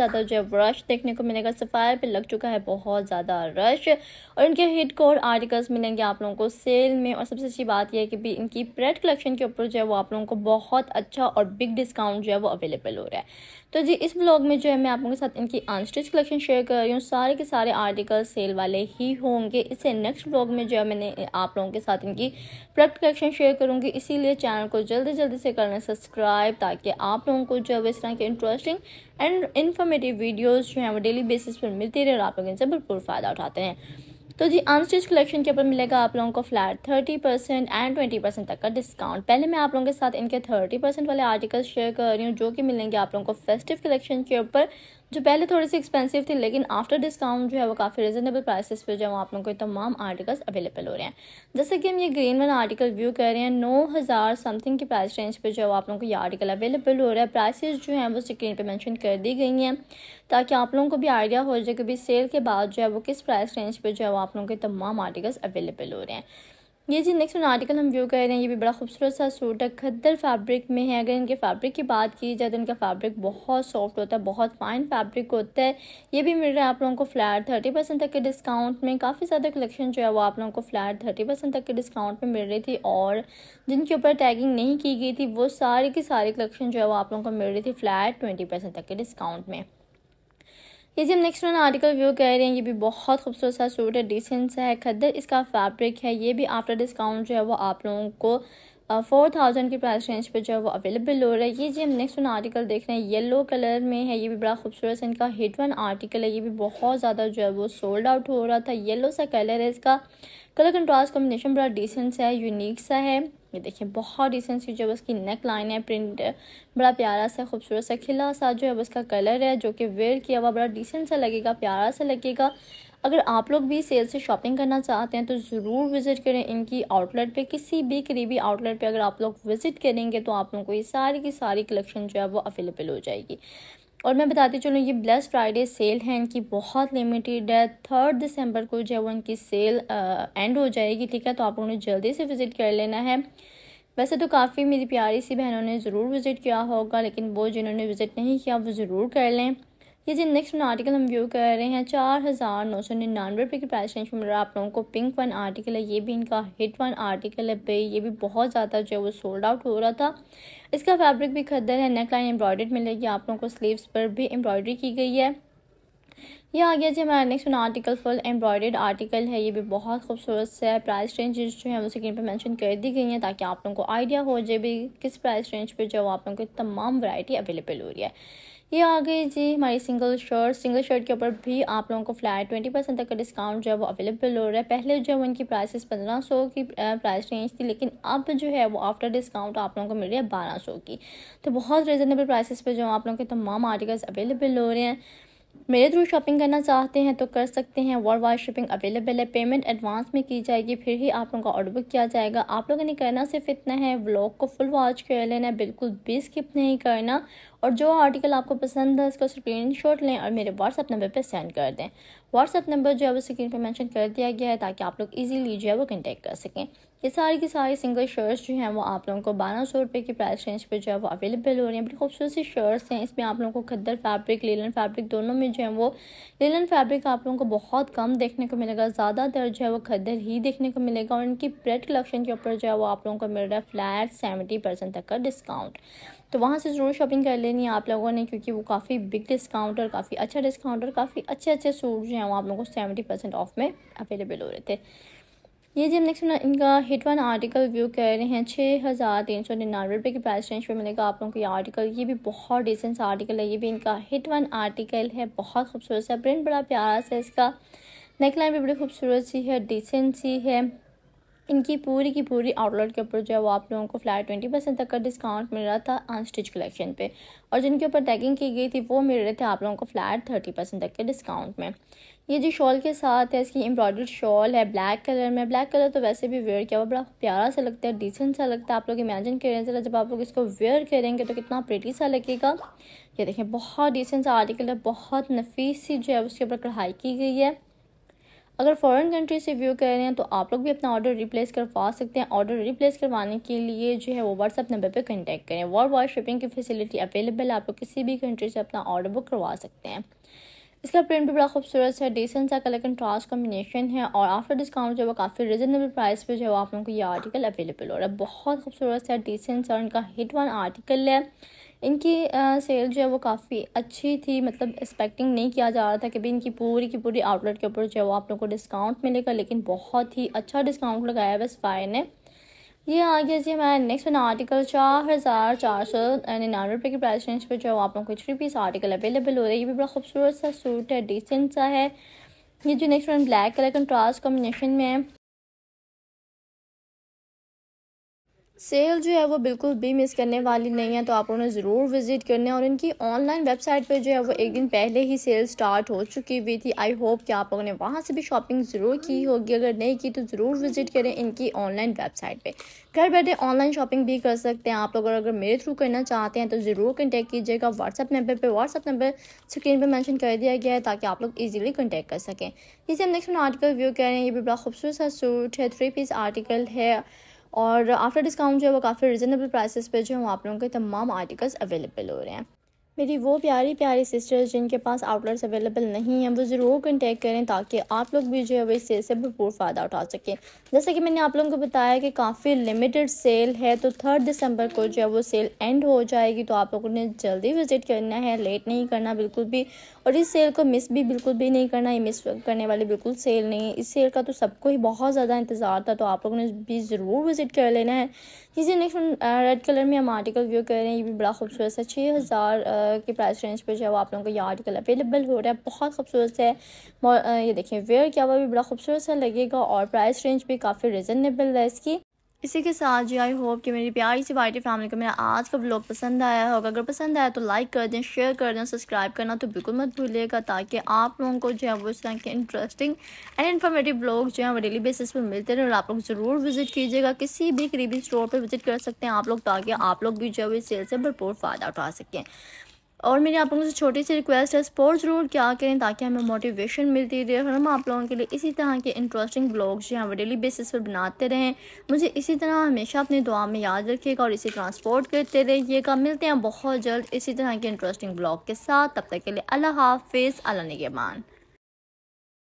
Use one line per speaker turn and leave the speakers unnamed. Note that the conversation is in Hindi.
ज़्यादा जो रश देखने को मिलेगा सफ़ायर पे लग चुका है बहुत ज़्यादा रश और इनके हिट कोर आर्टिकल्स मिलेंगे आप लोगों को सेल में और सबसे अच्छी बात यह है कि भी इनकी प्रेड कलेक्शन के ऊपर जो है वो आप लोगों को बहुत अच्छा और बिग डिस्काउंट जो है वो अवेलेबल हो रहा है तो जी इस ब्लॉग में जो है मैं आप लोगों के साथ इनकी अनस्टिच कलेक्शन शेयर कर रही हूँ सारे के सारे आर्टिकल सेल वाले ही होंगे इससे नेक्स्ट ब्लॉग में जो है मैंने आप लोगों के साथ इनकी प्रोडक्ट कलेक्शन शेयर करूँगी इसीलिए चैनल को जल्दी जल्दी से करना सब्सक्राइब ताकि आप लोगों को जो है इस तरह के इंटरेस्टिंग एंड इन्फॉर्मेटिव वीडियोज़ जो हैं वो डेली बेसिस पर मिलती रहे और आप लोग इनसे भरपूर फ़ायदा उठाते हैं तो जी अनस्टिच कलेक्शन के ऊपर मिलेगा आप लोगों को flat thirty percent and twenty percent तक का डिस्काउंट पहले मैं आप लोगों के साथ इनके थर्टी परसेंट वाले आर्टिकल्स शेयर कर रही हूँ जो कि मिलेंगे आप लोगों को फेस्टिव कलेक्शन के ऊपर जो पहले थोड़े से एक्सपेंसिव थे लेकिन आफ्टर डिस्काउंट जो है वो काफ़ी रिजनेबल प्राइसेस पे जो है वो आप लोगों को तमाम आर्टिकल्स अवेलेबल हो रहे हैं जैसे कि हम ये ग्रीन वन आर्टिकल व्यू कर रहे हैं नौ हज़ार समथिंग की प्राइस रेंज पे जो है वो आप लोगों को ये आर्टिकल अवेलेबल हो रहा है प्राइसेस जो हैं वो स्क्रीन पर मैंशन कर दी गई हैं ताकि आप लोगों को भी आइडिया हो जाए कि सेल के बाद जो है वो किस प्राइस रेंज पर जो है वो आप लोगों के तमाम आर्टिकल्स अवेलेबल हो रहे हैं ये जी नेक्स्ट वन आर्टिकल हम व्यू कर रहे हैं ये भी बड़ा खूबसूरत सा सूट है खद्दर फैब्रिक में है अगर इनके फैब्रिक की बात की जाए तो इनका फैब्रिक बहुत सॉफ्ट होता है बहुत फाइन फैब्रिक होता है ये भी मिल रहा है आप लोगों को फ्लैट थर्टी परसेंट तक के डिस्काउंट में काफ़ी ज़्यादा कलेक्शन जो है वो आप लोगों को फ्लैट थर्टी परसेंट तक के डिस्काउंट में मिल रही थी और जिनके ऊपर टैगिंग नहीं की गई थी वो सारी की सारी कलेक्शन जो है वो आप लोगों को मिल रही थी फ्लैट ट्वेंटी परसेंट तक के डिस्काउंट में ये जी हम नेक्स्ट वन आर्टिकल व्यू कह रहे हैं ये भी बहुत खूबसूरत सा सूट है डिसेंट सा है खद्दर इसका फैब्रिक है ये भी आफ्टर डिस्काउंट जो है वो आप लोगों को फोर थाउजेंड की प्राइस रेंज पे जो है वो अवेलेबल हो रहा है ये जी हम नेक्स्ट वन आर्टिकल देख रहे हैं येलो कलर में है ये भी बड़ा खूबसूरत सा इनका हिट वन आर्टिकल है ये भी बहुत ज़्यादा जो है वो सोल्ड आउट हो रहा था येलो सा कलर है इसका कलर कंट्रास्ट कॉम्बिनेशन बड़ा डिसेंट सा है यूनिक सा है ये देखिए बहुत डिसेंट सी जो है उसकी नेक लाइन है प्रिंट बड़ा प्यारा सा खूबसूरत सा खिला सा जो है उसका कलर है जो कि वेयर किया हुआ बड़ा डिसेंट सा लगेगा प्यारा सा लगेगा अगर आप लोग भी सेल से शॉपिंग करना चाहते हैं तो ज़रूर विज़िट करें इनकी आउटलेट पे किसी भी करीबी आउटलेट पे अगर आप लोग विज़िट करेंगे तो आप लोगों को ये सारी की सारी कलेक्शन जो है वो अवेलेबल हो जाएगी और मैं बताती चलूँ ये ब्लस फ्राइडे सेल है इनकी बहुत लिमिटेड है थर्ड दिसंबर को जो है वो इनकी सेल आ, एंड हो जाएगी ठीक है तो आप उन्हें जल्दी से विज़िट कर लेना है वैसे तो काफ़ी मेरी प्यारी सी बहनों ने ज़रूर विज़िट किया होगा लेकिन वो जिन्होंने विज़िट नहीं किया वो ज़रूर कर लें ये जी नेक्स्ट वन आर्टिकल हम व्यू कर रहे हैं चार हज़ार नौ सौ निन्यानवे रुपये की प्राइस रेंज में आप लोगों को पिंक वन आर्टिकल है ये भी इनका हिट वन आर्टिकल है भाई ये भी बहुत ज़्यादा जो है वो सोल्ड आउट हो रहा था इसका फैब्रिक भी खद्दर है नेक लाइन मिलेगी आप लोगों को स्लीवस पर भी एम्ब्रॉयडरी की गई है यह आ गया जी हमारा next one article full embroidered article है ये भी बहुत खूबसूरत से है प्राइस रेंज जो है वो स्क्रीन पे मेंशन कर दी गई हैं ताकि आप लोगों को आइडिया हो जाए भी किस प्राइस रेंज पे जो आप लोगों को तमाम वैरायटी अवेलेबल हो रही है ये आ गई जी हमारी सिंगल शर्ट सिंगल शर्ट के ऊपर भी आप लोगों को फ्लैट ट्वेंटी परसेंट तक का डिस्काउंट जो है वो अवेलेबल हो रहा है पहले जो है उनकी प्राइसेस पंद्रह सौ की प्राइस रेंज थी लेकिन अब जो है वो आफ्टर डिस्काउंट आप लोगों को मिल रही है बारह सौ की तो बहुत रिजनेबल प्राइसेस पे जो आप लोगों के तमाम आर्टिकल्स अवेलेबल हो रहे हैं मेरे थ्रू शॉपिंग करना चाहते हैं तो कर सकते हैं वर्ल्ड वाइड शॉपिंग अवेलेबल है पेमेंट एडवांस में की जाएगी फिर ही आप लोगों का ऑर्डर बुक किया जाएगा आप लोगों ने करना सिर्फ इतना है व्लॉग को फुल वॉच कर लेना बिल्कुल भी स्किप नहीं करना और जो आर्टिकल आपको पसंद है उसका स्क्रीन शॉट लें और मेरे व्हाट्सअप नंबर पर सेंड कर दें व्हाट्सअप नंबर जो है वो स्क्रीन पर मैंशन कर दिया गया है ताकि आप लोग ईजीली जो है वो कंटेक्ट कर सकें ये सारी की सारी सिंगल शर्ट्स जो हैं वो आप लोगों को बारह सौ रुपये की प्राइस रेंज पर जो है वो अवेलेबल हो रही हैं बड़ी खूबसूरत सी शर्ट्स हैं इसमें आप लोगों को खद्दर फैब्रिक लीलन फैब्रिक दोनों में जो है वो लीलन फैब्रिक आप लोगों को बहुत कम देखने को मिलेगा ज़्यादातर जो है वो खद्दर ही देखने को मिलेगा और इनकी ब्रेड कलेक्शन के ऊपर जो है वो आप लोगों को मिल रहा है फ्लैट सेवेंटी परसेंट तक का डिस्काउंट तो वहाँ से ज़रूर शॉपिंग कर लेनी है आप लोगों ने क्योंकि वो काफ़ी बिग डिस्काउंट और काफ़ी अच्छा डिस्काउंट और काफ़ी अच्छे अच्छे सूट जो हैं वो आप लोगों को सेवेंटी परसेंट ऑफ में अवेलेबल हो रहे थे ये जी हम नेक्स्ट इनका हिट वन आर्टिकल व्यू कह रहे हैं छः हज़ार तीन सौ निन्यानवे रुपये की प्राइस रेंज पे मिलेगा आप लोगों को ये आर्टिकल ये भी बहुत डिसेंट सा आर्टिकल है ये भी इनका हिट वन आर्टिकल है बहुत खूबसूरत सा प्रिंट बड़ा प्यारा सा इसका नेकलाइन भी बड़ी खूबसूरत सी है डिसेंट सी है इनकी पूरी की पूरी आउटलेट के ऊपर जो है वो आप लोगों को फ्लैट ट्वेंटी परसेंट तक का डिस्काउंट मिल रहा था अनस्टिच कलेक्शन पे और जिनके ऊपर टैगिंग की गई थी वो मिल रहे थे आप लोगों को फ्लैट थर्टी परसेंट तक के डिस्काउंट में ये जो शॉल के साथ है इसकी एम्ब्रॉयडर्ड शॉल है ब्लैक कलर में ब्लैक कलर तो वैसे भी वेयर किया हुआ बड़ा प्यारा सा लगता है डिसेंट सा लगता है आप लोग इमेजिन करें ज़रा जब आप लोग इसको वेयर करेंगे तो कितना प्रेटी सा लगेगा ये देखें बहुत डिसेंट सा आर्टिकल है बहुत नफीस सी जो है उसके ऊपर कढ़ाई की गई है अगर फॉरेन कंट्री से व्यू कर रहे हैं तो आप लोग भी अपना ऑर्डर रिप्लेस करवा सकते हैं ऑर्डर रिप्लेस करवाने के लिए जो है वो व्हाट्सअप नंबर पर कंटेक्ट करें वर्ल्ड वाइड शिपिंग की फैसिलिटी अवेलेबल है आप लोग किसी भी कंट्री से अपना ऑर्डर बुक करवा सकते हैं इसका प्रिंट भी बड़ा खूबसूरत है डिसेंट सा कलर कंट्रास्ट कॉम्बिनेशन है और आफ्टर डिस्काउंट जो है काफ़ी रिजनेबल प्राइस पर जो है वो आप लोगों को ये आर्टिकल अवेलेबल हो रहा है बहुत खूबसूरत है डिसेंट सा इनका हिट वन आर्टिकल है इनकी सेल जो है वो काफ़ी अच्छी थी मतलब एक्सपेक्टिंग नहीं किया जा रहा था कि भी इनकी पूरी की पूरी आउटलेट के ऊपर जो है वो आप लोगों को डिस्काउंट मिलेगा लेकिन बहुत ही अच्छा डिस्काउंट लगाया है फायर ने ये आ गया जी हमारा नेक्स्ट वन आर्टिकल चार हज़ार चार सौ निन्यानवे रुपये की प्राइस रेंज पर जो है आप लोगों को थ्री पीस आर्टिकल अवेलेबल हो रहा है ये भी बड़ा खूबसूरत सा सूट है डिसेंट सा है ये जो next one black colour contrast combination में है सेल जो है वो बिल्कुल भी मिस करने वाली नहीं है तो आप उन्हें ज़रूर विज़िट करना है और इनकी ऑनलाइन वेबसाइट पे जो है वो एक दिन पहले ही सेल स्टार्ट हो चुकी हुई थी आई होप कि आप लोगों ने वहाँ से भी शॉपिंग ज़रूर की होगी अगर नहीं की तो ज़रूर विज़िट करें इनकी ऑनलाइन वेबसाइट पे घर बैठे ऑनलाइन शॉपिंग भी कर सकते हैं आप लोग अगर मेरे थ्रू करना चाहते हैं तो ज़रूर कंटेक्ट कीजिएगा व्हाट्सअप नंबर पर व्हाट्सअप नंबर स्क्रीन पर मैंशन कर दिया गया है ताकि आप लोग ईजिली कंटेक्ट कर सकें इसे हम नेक्स्ट आर्टिकल व्यू रहे हैं ये भी बड़ा खूबसूरत सा सूट है थ्री पीस आर्टिकल है और आफ्टर डिस्काउंट जो है वो काफ़ी रिजनेबल प्राइसेस पे जो है आप लोगों के तमाम आर्टिकल्स अवेलेबल हो रहे हैं मेरी वो प्यारी प्यारी सिस्टर्स जिनके पास आउटलेट्स अवेलेबल नहीं हैं वो ज़रूर कॉन्टेक्ट करें ताकि आप लोग भी जो है वो इस सेल से भरपूर फ़ायदा उठा सकें जैसे कि मैंने आप लोगों को बताया कि काफ़ी लिमिटेड सेल है तो थर्ड दिसंबर को जो है वो सेल एंड हो जाएगी तो आप लोगों ने जल्दी विज़िट करना है लेट नहीं करना बिल्कुल भी और इस सेल को मिस भी बिल्कुल भी नहीं करना ये मिस करने वाली बिल्कुल सेल नहीं है इस सेल का तो सबको ही बहुत ज़्यादा इंतज़ार था तो आप लोगों ने भी ज़रूर विज़िट कर लेना है जिसे नेक्स्ट रेड कलर में हम आर्टिकल व्यू कर रहे हैं ये भी बड़ा खूबसूरत है छः हज़ार के प्राइस रेंज पर जो है वो आप लोगों को ये आर्टिकल अवेलेबल हो रहा है बहुत खूबसूरत है ये देखिए वेयर क्या हुआ भी बड़ा खूबसूरत सा लगेगा और प्राइस रेंज भी काफ़ी रिजनेबल है इसकी इसी के साथ जी आई होप कि मेरी प्यारी सी वाइटी फैमिली को मेरा आज का व्लॉग पसंद आया होगा अगर पसंद आया तो लाइक कर दें शेयर कर दें सब्सक्राइब करना तो बिल्कुल मत भूलिएगा ताकि आप लोगों को जो है वो इस तरह के इंटरेस्टिंग एंड इन्फॉर्मेटिव ब्लॉग जो है वो डेली बेसिस पर मिलते रहे और आप लोग ज़रूर विजिट कीजिएगा किसी भी करीबी स्टोर पर विजिट कर सकते हैं आप लोग ताकि आप लोग भी जो है वो सेल से भरपूर फ़ायदा उठा सकें और मेरी आप लोगों से छोटी सी रिक्वेस्ट है स्पोर्ट ज़रूर क्या करें ताकि हमें मोटिवेशन मिलती रहे और हम आप लोगों के लिए इसी तरह के इंटरेस्टिंग ब्लॉग्स जो वो डेली बेसिस पर बनाते रहें मुझे इसी तरह हमेशा अपनी दुआ में याद रखिएगा और तरह ट्रांसपोर्ट करते रहिएगा मिलते हैं बहुत जल्द इसी तरह के इंटरेस्टिंग ब्लॉग के साथ तब तक के लिए अल्लाह हाफिज़ अल्लाह निगेबान